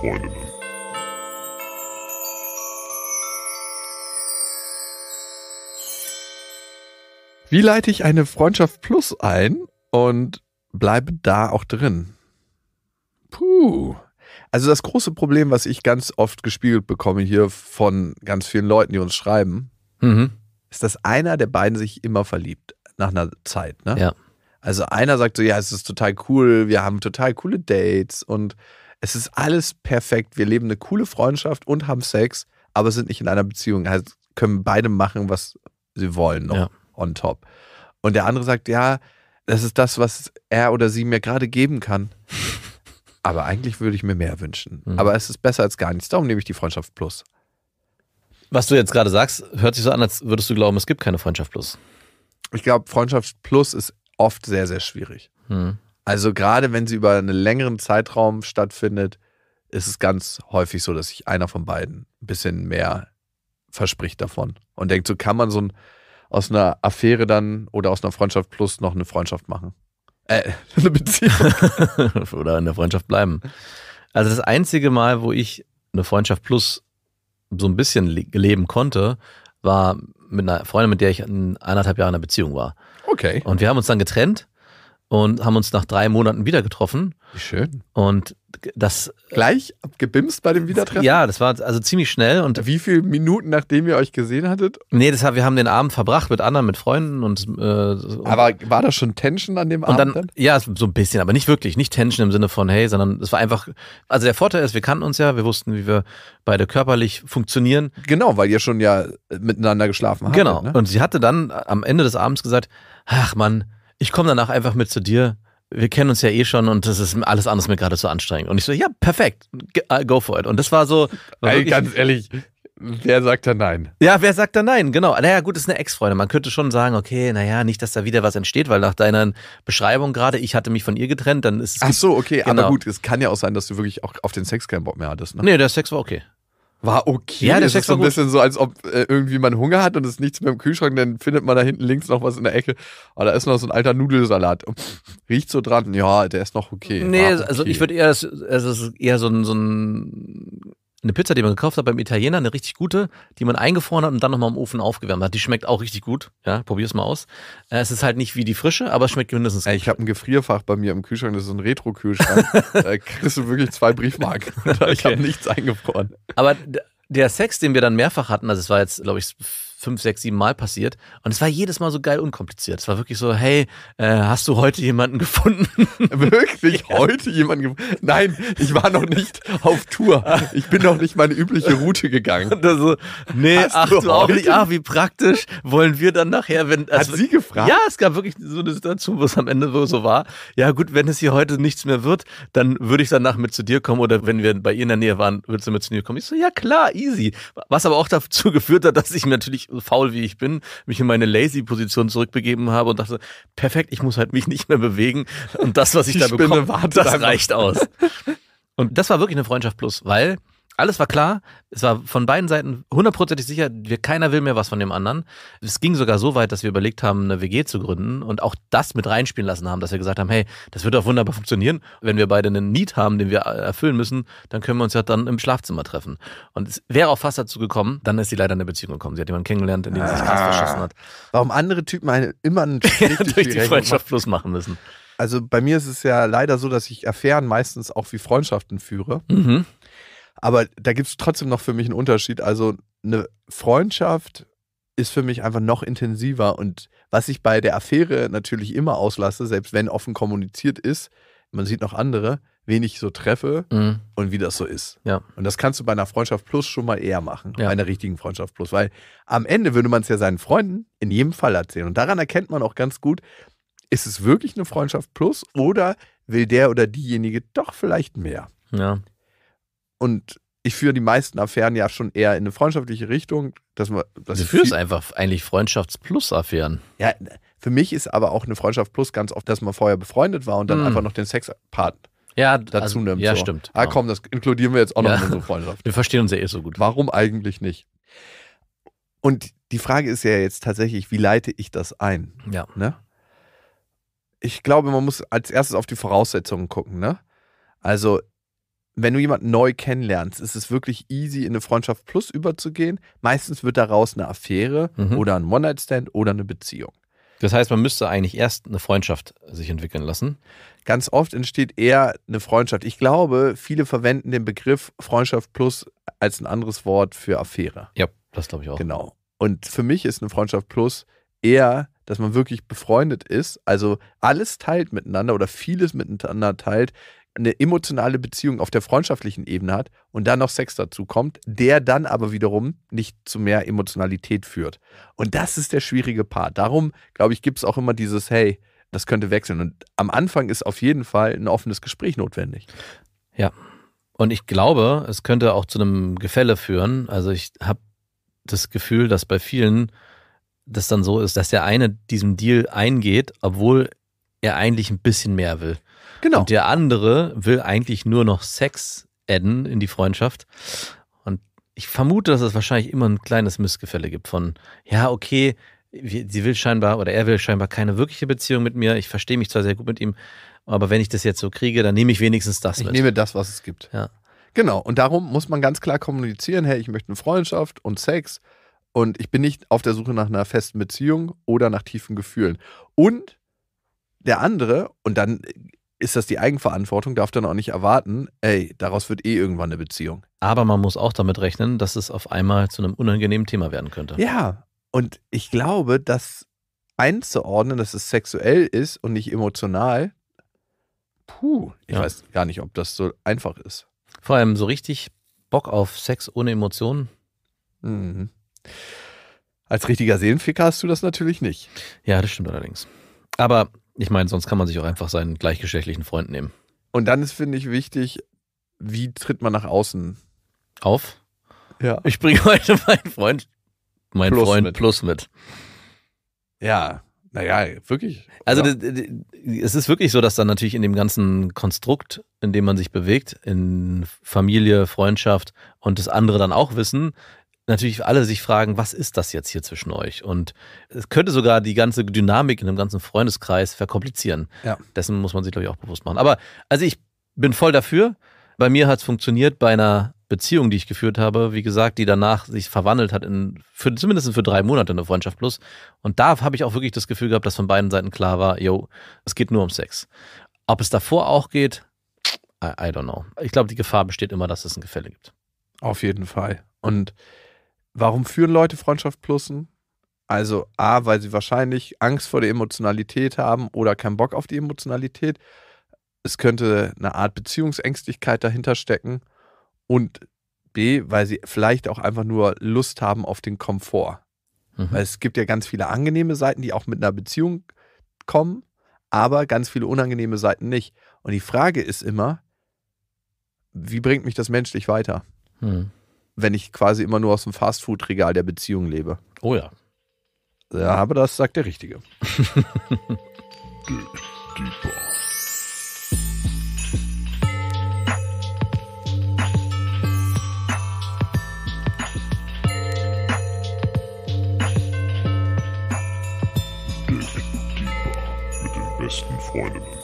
Freundinnen. Wie leite ich eine Freundschaft Plus ein und bleibe da auch drin? Puh. Also das große Problem, was ich ganz oft gespiegelt bekomme hier von ganz vielen Leuten, die uns schreiben, mhm. ist, dass einer der beiden sich immer verliebt nach einer Zeit. Ne? Ja. Also einer sagt so, ja, es ist total cool, wir haben total coole Dates und es ist alles perfekt. Wir leben eine coole Freundschaft und haben Sex, aber sind nicht in einer Beziehung. Also können beide machen, was sie wollen, noch ja. on top. Und der andere sagt, ja, das ist das, was er oder sie mir gerade geben kann. aber eigentlich würde ich mir mehr wünschen. Mhm. Aber es ist besser als gar nichts. Darum nehme ich die Freundschaft Plus. Was du jetzt gerade sagst, hört sich so an, als würdest du glauben, es gibt keine Freundschaft Plus. Ich glaube, Freundschaft Plus ist oft sehr, sehr schwierig. Mhm. Also gerade wenn sie über einen längeren Zeitraum stattfindet, ist es ganz häufig so, dass sich einer von beiden ein bisschen mehr verspricht davon und denkt, so kann man so ein, aus einer Affäre dann oder aus einer Freundschaft plus noch eine Freundschaft machen. Äh, eine Beziehung. oder in der Freundschaft bleiben. Also das einzige Mal, wo ich eine Freundschaft plus so ein bisschen leben konnte, war mit einer Freundin, mit der ich eineinhalb Jahre in einer Beziehung war. Okay. Und wir haben uns dann getrennt und haben uns nach drei Monaten wieder getroffen. Wie schön. Und das. Gleich abgebimst bei dem Wiedertreffen? Ja, das war also ziemlich schnell. Und Wie viele Minuten, nachdem ihr euch gesehen hattet? Nee, das, wir haben den Abend verbracht mit anderen, mit Freunden und. Äh, aber war da schon Tension an dem Abend? Dann, dann? Ja, so ein bisschen, aber nicht wirklich. Nicht Tension im Sinne von, hey, sondern es war einfach. Also der Vorteil ist, wir kannten uns ja, wir wussten, wie wir beide körperlich funktionieren. Genau, weil ihr schon ja miteinander geschlafen habt. Genau. Ne? Und sie hatte dann am Ende des Abends gesagt, ach Mann, ich komme danach einfach mit zu dir. Wir kennen uns ja eh schon und das ist alles andere mir gerade zu so anstrengend. Und ich so, ja, perfekt, äh, go for it. Und das war so. War Ey, ganz ehrlich, Wer sagt da nein? Ja, wer sagt da nein? Genau. Naja, gut, ist eine Ex-Freundin. Man könnte schon sagen, okay, naja, nicht, dass da wieder was entsteht, weil nach deiner Beschreibung gerade, ich hatte mich von ihr getrennt, dann ist es. Ach so, okay, genau. aber gut, es kann ja auch sein, dass du wirklich auch auf den Sex keinen Bock mehr hattest. Ne? Nee, der Sex war okay. War okay. Ja, der ist so ein bisschen so, als ob äh, irgendwie man Hunger hat und es nichts mehr im Kühlschrank, dann findet man da hinten links noch was in der Ecke. Aber da ist noch so ein alter Nudelsalat. Oh, riecht so dran. Ja, der ist noch okay. Nee, also okay. also ich würde eher, also es ist eher so ein, so ein eine Pizza, die man gekauft hat beim Italiener, eine richtig gute, die man eingefroren hat und dann nochmal im Ofen aufgewärmt hat. Die schmeckt auch richtig gut. Ja, probier's mal aus. Äh, es ist halt nicht wie die frische, aber es schmeckt mindestens gut. Ich habe ein Gefrierfach bei mir im Kühlschrank, das ist ein Retro-Kühlschrank. da kriegst du wirklich zwei Briefmarken. ich okay. habe nichts eingefroren. Aber der Sex, den wir dann mehrfach hatten, also es war jetzt, glaube ich, fünf, sechs, sieben Mal passiert. Und es war jedes Mal so geil unkompliziert. Es war wirklich so, hey, äh, hast du heute jemanden gefunden? Wirklich? Ja. Heute jemanden gefunden? Nein, ich war noch nicht auf Tour. Ich bin noch nicht meine übliche Route gegangen. Und so, nee, hast ach du, du auch nicht. Ah, wie praktisch wollen wir dann nachher, wenn... Also, Hat sie gefragt? Ja, es gab wirklich so eine Situation, wo es am Ende so war. Ja gut, wenn es hier heute nichts mehr wird, dann würde ich danach mit zu dir kommen oder wenn wir bei ihr in der Nähe waren, würdest du mit zu mir kommen? Ich so, ja klar, easy. Was aber auch dazu geführt hat, dass ich mir natürlich faul wie ich bin, mich in meine Lazy-Position zurückbegeben habe und dachte, perfekt, ich muss halt mich nicht mehr bewegen. Und das, was ich da bekomme, das reicht aus. Und das war wirklich eine Freundschaft plus, weil alles war klar. Es war von beiden Seiten hundertprozentig sicher, wir, keiner will mehr was von dem anderen. Es ging sogar so weit, dass wir überlegt haben, eine WG zu gründen und auch das mit reinspielen lassen haben, dass wir gesagt haben, hey, das wird doch wunderbar funktionieren. Wenn wir beide einen Need haben, den wir äh, erfüllen müssen, dann können wir uns ja dann im Schlafzimmer treffen. Und es wäre auch fast dazu gekommen, dann ist sie leider in eine Beziehung gekommen. Sie hat jemanden kennengelernt, in dem sie sich krass ah. verschossen hat. Warum andere Typen einen, immer einen durch, durch die, die Freundschaft plus machen müssen. Also bei mir ist es ja leider so, dass ich Affären meistens auch wie Freundschaften führe. Mhm. Aber da gibt es trotzdem noch für mich einen Unterschied. Also eine Freundschaft ist für mich einfach noch intensiver. Und was ich bei der Affäre natürlich immer auslasse, selbst wenn offen kommuniziert ist, man sieht noch andere, wen ich so treffe mhm. und wie das so ist. Ja. Und das kannst du bei einer Freundschaft Plus schon mal eher machen, ja. bei einer richtigen Freundschaft Plus. Weil am Ende würde man es ja seinen Freunden in jedem Fall erzählen. Und daran erkennt man auch ganz gut, ist es wirklich eine Freundschaft Plus oder will der oder diejenige doch vielleicht mehr? Ja und ich führe die meisten Affären ja schon eher in eine freundschaftliche Richtung. Dass man, dass du führst einfach eigentlich Freundschafts-Plus-Affären. Ja, für mich ist aber auch eine Freundschaft plus ganz oft, dass man vorher befreundet war und dann hm. einfach noch den Sexpart ja, dazu also, nimmt. Ja, so. stimmt. Ah, genau. komm, das inkludieren wir jetzt auch ja. noch in unsere Freundschaft. Wir verstehen uns ja eh so gut. Warum eigentlich nicht? Und die Frage ist ja jetzt tatsächlich, wie leite ich das ein? Ja. Ne? Ich glaube, man muss als erstes auf die Voraussetzungen gucken. Ne? Also wenn du jemanden neu kennenlernst, ist es wirklich easy, in eine Freundschaft plus überzugehen. Meistens wird daraus eine Affäre mhm. oder ein One-Night-Stand oder eine Beziehung. Das heißt, man müsste eigentlich erst eine Freundschaft sich entwickeln lassen. Ganz oft entsteht eher eine Freundschaft. Ich glaube, viele verwenden den Begriff Freundschaft plus als ein anderes Wort für Affäre. Ja, das glaube ich auch. Genau. Und für mich ist eine Freundschaft plus eher, dass man wirklich befreundet ist, also alles teilt miteinander oder vieles miteinander teilt, eine emotionale Beziehung auf der freundschaftlichen Ebene hat und dann noch Sex dazu kommt, der dann aber wiederum nicht zu mehr Emotionalität führt. Und das ist der schwierige Part. Darum, glaube ich, gibt es auch immer dieses, hey, das könnte wechseln. Und am Anfang ist auf jeden Fall ein offenes Gespräch notwendig. Ja. Und ich glaube, es könnte auch zu einem Gefälle führen. Also ich habe das Gefühl, dass bei vielen das dann so ist, dass der eine diesem Deal eingeht, obwohl er eigentlich ein bisschen mehr will. Genau. Und der andere will eigentlich nur noch Sex adden in die Freundschaft. Und ich vermute, dass es wahrscheinlich immer ein kleines Missgefälle gibt von, ja, okay, sie will scheinbar oder er will scheinbar keine wirkliche Beziehung mit mir. Ich verstehe mich zwar sehr gut mit ihm, aber wenn ich das jetzt so kriege, dann nehme ich wenigstens das ich mit. Ich nehme das, was es gibt. Ja. Genau. Und darum muss man ganz klar kommunizieren: hey, ich möchte eine Freundschaft und Sex und ich bin nicht auf der Suche nach einer festen Beziehung oder nach tiefen Gefühlen. Und der andere, und dann ist das die Eigenverantwortung, darf dann auch nicht erwarten, ey, daraus wird eh irgendwann eine Beziehung. Aber man muss auch damit rechnen, dass es auf einmal zu einem unangenehmen Thema werden könnte. Ja, und ich glaube, das einzuordnen, dass es sexuell ist und nicht emotional, puh, ich ja. weiß gar nicht, ob das so einfach ist. Vor allem so richtig Bock auf Sex ohne Emotionen? Mhm. Als richtiger Seelenficker hast du das natürlich nicht. Ja, das stimmt allerdings. Aber ich meine, sonst kann man sich auch einfach seinen gleichgeschlechtlichen Freund nehmen. Und dann ist, finde ich, wichtig, wie tritt man nach außen? Auf? Ja. Ich bringe heute meinen Freund, mein plus Freund mit. plus mit. Ja, naja, wirklich. Also ja. es ist wirklich so, dass dann natürlich in dem ganzen Konstrukt, in dem man sich bewegt, in Familie, Freundschaft und das andere dann auch wissen, natürlich alle sich fragen, was ist das jetzt hier zwischen euch? Und es könnte sogar die ganze Dynamik in einem ganzen Freundeskreis verkomplizieren. Ja. Dessen muss man sich, glaube ich, auch bewusst machen. Aber also ich bin voll dafür. Bei mir hat es funktioniert bei einer Beziehung, die ich geführt habe, wie gesagt, die danach sich verwandelt hat in für, zumindest für drei Monate eine Freundschaft plus. Und da habe ich auch wirklich das Gefühl gehabt, dass von beiden Seiten klar war, yo, es geht nur um Sex. Ob es davor auch geht, I, I don't know. Ich glaube, die Gefahr besteht immer, dass es ein Gefälle gibt. Auf jeden Fall. Und Warum führen Leute Freundschaft plussen? Also A, weil sie wahrscheinlich Angst vor der Emotionalität haben oder keinen Bock auf die Emotionalität. Es könnte eine Art Beziehungsängstlichkeit dahinter stecken. Und B, weil sie vielleicht auch einfach nur Lust haben auf den Komfort. Mhm. Weil es gibt ja ganz viele angenehme Seiten, die auch mit einer Beziehung kommen, aber ganz viele unangenehme Seiten nicht. Und die Frage ist immer, wie bringt mich das menschlich weiter? Mhm wenn ich quasi immer nur aus dem Fastfood-Regal der Beziehung lebe. Oh ja. Ja, aber das sagt der Richtige. Freundinnen.